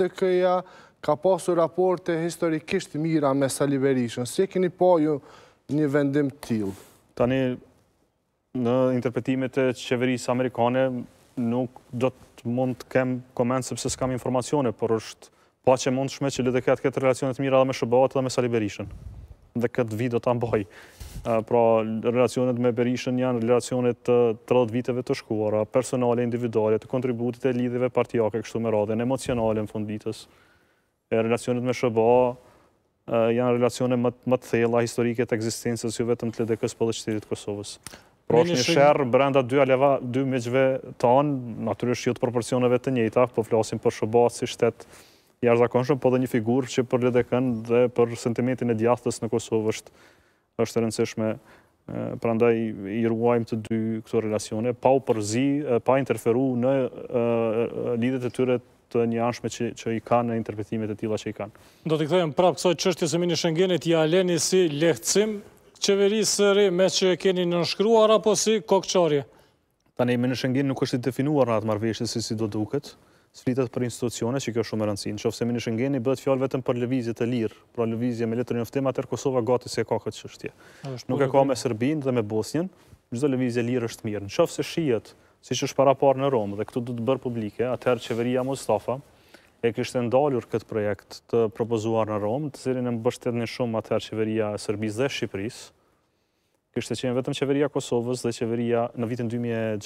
DK-ja ka pasu raporte historikisht mira me Sali Berishën. Si e keni po ju një vendim t'ilë? Tani, në interpretimet e qeverisë amerikane, nuk do të mund të kem komendë sepse s'kam informacione, por është pa që mund shme që lidhe këtë këtë relacionet mira dhe me Shëbëvat dhe me Sali Berishën. Dhe këtë vi do të ambojë pra relacionet me Berishën janë relacionet të 30 viteve të shkuara, personale, individuale, të kontributit e lidhive partijake kështu me radhen, emocionale në funditës, e relacionet me Shëba janë relacionet më të thela historiket e egzistencës ju jo vetëm të LDK-s për po dhe qëtirit Kosovës. Pro është një shërë brenda dy aleva, dy meqve tanë, naturisht ju jo të proporcioneve të njëta, po flasim për Shëba si shtetë jarëzakonshëm, po dhe një figurë që për LDK-n dhe për sentimentin e djathës në Kosovë është është rëndësishme, prandaj i ruajmë të dy këto relacione, pa u përzi, pa interferu në lidet e tyre të një anshme që i kanë në interpretimet e tila që i kanë. Do të këtojmë prapë kësoj qështje se mini shëngenit i aleni si lehtësim, qeveri sëri me që keni nënshkruar apo si kokëqarje? Tane i mini shëngen nuk është i definuar në atë marveshtë si si do duket, flitet për institucione që kjo është shumë e rëndësishme. Nëse se ministri Ngeni bëhet fjalë vetëm për lëvizje të lirë, pra lëvizje me letër njoftim, atër Kosova gati se ka këtë qështje. Nuk e ka me Serbinë dhe me Bosnjën, çdo lëvizje e lirë është mirë. Nëse si siç është para parë në Romë dhe këtu do të bërë publike, atëherë qeveria Mustafa e kishte ndalur këtë projekt të propozuar në Romë, të cilin e mbështetën shumë atëherë qeveria e Serbisë dhe Shqipërisë. Kishte qenë vetëm qeveria Kosovës dhe qeveria në vitin